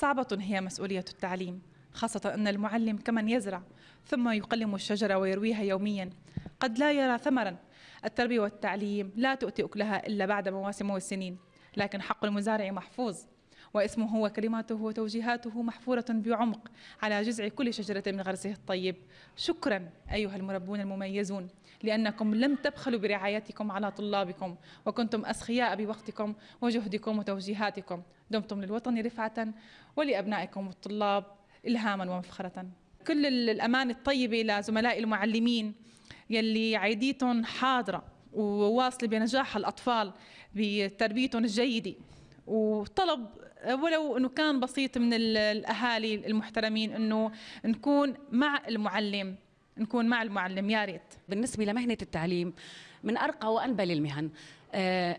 صعبة هي مسؤولية التعليم خاصة أن المعلم كمن يزرع ثم يقلم الشجرة ويرويها يوميا قد لا يرى ثمرا التربية والتعليم لا تؤتي أكلها إلا بعد مواسم والسنين لكن حق المزارع محفوظ واسمه وكلماته وتوجيهاته محفورة بعمق على جزع كل شجرة من غرسه الطيب شكرا أيها المربون المميزون لأنكم لم تبخلوا برعايتكم على طلابكم وكنتم أسخياء بوقتكم وجهدكم وتوجيهاتكم دمتم للوطن رفعة ولأبنائكم الطلاب إلهاما ومفخرة كل الأمانة الطيبة لزملائي المعلمين يلي عيديتهم حاضرة وواصلة بنجاح الأطفال بتربيتهم الجيدة وطلب ولو انه كان بسيط من الاهالي المحترمين انه نكون مع المعلم نكون مع المعلم يا ريت بالنسبه لمهنه التعليم من ارقى وانبل المهن آه،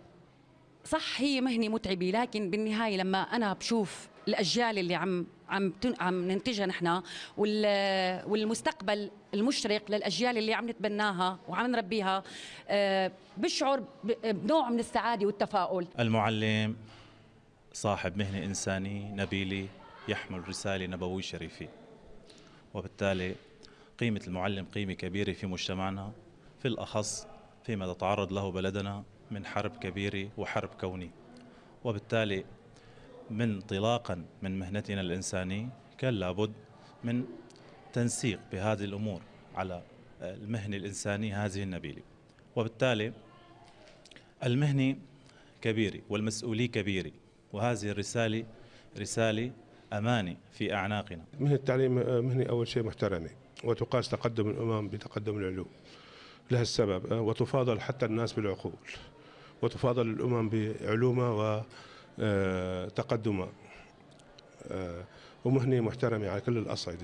صح هي مهنه متعبه لكن بالنهايه لما انا بشوف الاجيال اللي عم عم عم ننتجها نحن والمستقبل المشرق للاجيال اللي عم نتبناها وعم نربيها آه، بشعر بنوع من السعاده والتفاؤل المعلم صاحب مهنه انسانيه نبيله يحمل رساله نبويه شريفه وبالتالي قيمة المعلم قيمة كبيرة في مجتمعنا في الأخص فيما تتعرض له بلدنا من حرب كبيرة وحرب كوني وبالتالي من انطلاقا من مهنتنا الإنسانية كان لابد من تنسيق بهذه الأمور على المهنة الإنسانية هذه النبيلة وبالتالي المهنة كبيرة والمسؤولية كبيرة وهذه الرسالة رسالة أماني في أعناقنا مهنة التعليم مهنة أول شيء محترمة وتقاس تقدم الأمم بتقدم العلوم لها السبب آه، وتفاضل حتى الناس بالعقول وتفاضل الأمم بعلومها وتقدمها آه، ومهنة آه، محترمة على كل الأصعدة